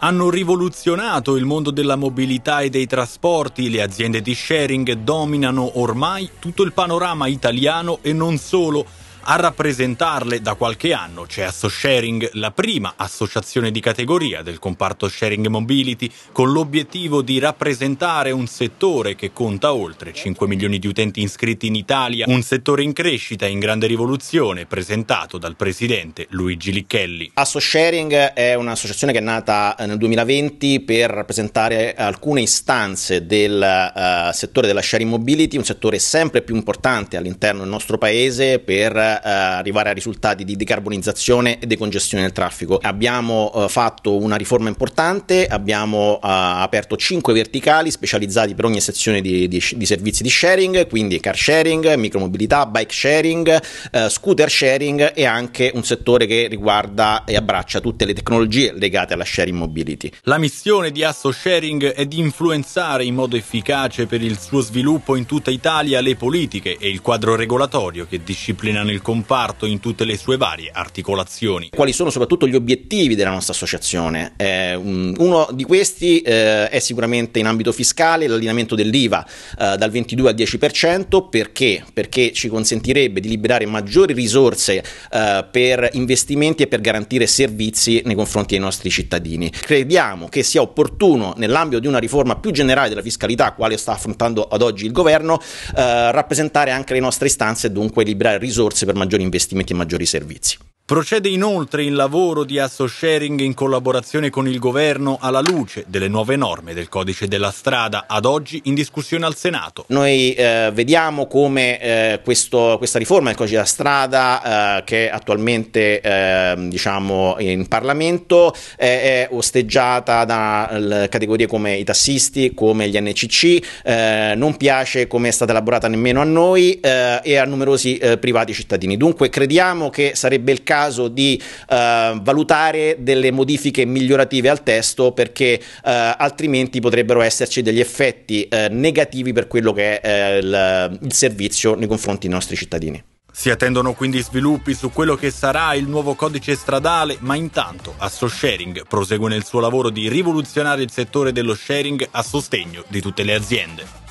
hanno rivoluzionato il mondo della mobilità e dei trasporti, le aziende di sharing dominano ormai tutto il panorama italiano e non solo a rappresentarle da qualche anno c'è AssoSharing, la prima associazione di categoria del comparto sharing mobility, con l'obiettivo di rappresentare un settore che conta oltre 5 milioni di utenti iscritti in Italia, un settore in crescita e in grande rivoluzione, presentato dal presidente Luigi Licchelli. AssoSharing è un'associazione che è nata eh, nel 2020 per rappresentare alcune istanze del uh, settore della sharing mobility, un settore sempre più importante all'interno del nostro paese per eh, eh, arrivare a risultati di decarbonizzazione e decongestione del traffico. Abbiamo eh, fatto una riforma importante, abbiamo eh, aperto 5 verticali specializzati per ogni sezione di, di, di, servizi di sharing, quindi car sharing, micromobilità, bike sharing, eh, scooter sharing e anche un settore che riguarda e abbraccia tutte le tecnologie legate alla sharing mobility. La missione di Asso Sharing è di influenzare in modo efficace per il suo sviluppo in tutta Italia le politiche e il quadro regolatorio che disciplinano il comparto in tutte le sue varie articolazioni. Quali sono soprattutto gli obiettivi della nostra associazione? Eh, uno di questi eh, è sicuramente in ambito fiscale l'allineamento dell'IVA eh, dal 22 al 10% perché? perché ci consentirebbe di liberare maggiori risorse eh, per investimenti e per garantire servizi nei confronti dei nostri cittadini. Crediamo che sia opportuno nell'ambito di una riforma più generale della fiscalità, quale sta affrontando ad oggi il governo, eh, rappresentare anche le nostre istanze e dunque liberare risorse per maggiori investimenti e maggiori servizi. Procede inoltre il lavoro di sharing in collaborazione con il governo alla luce delle nuove norme del codice della strada ad oggi in discussione al Senato. Noi eh, vediamo come eh, questo, questa riforma del codice della strada eh, che è attualmente ehm, diciamo in Parlamento eh, è osteggiata da categorie come i tassisti, come gli NCC, eh, non piace come è stata elaborata nemmeno a noi eh, e a numerosi privati cittadini. Dunque crediamo che sarebbe il caso caso di eh, valutare delle modifiche migliorative al testo perché eh, altrimenti potrebbero esserci degli effetti eh, negativi per quello che è eh, il, il servizio nei confronti dei nostri cittadini. Si attendono quindi sviluppi su quello che sarà il nuovo codice stradale, ma intanto AssoSharing prosegue nel suo lavoro di rivoluzionare il settore dello sharing a sostegno di tutte le aziende.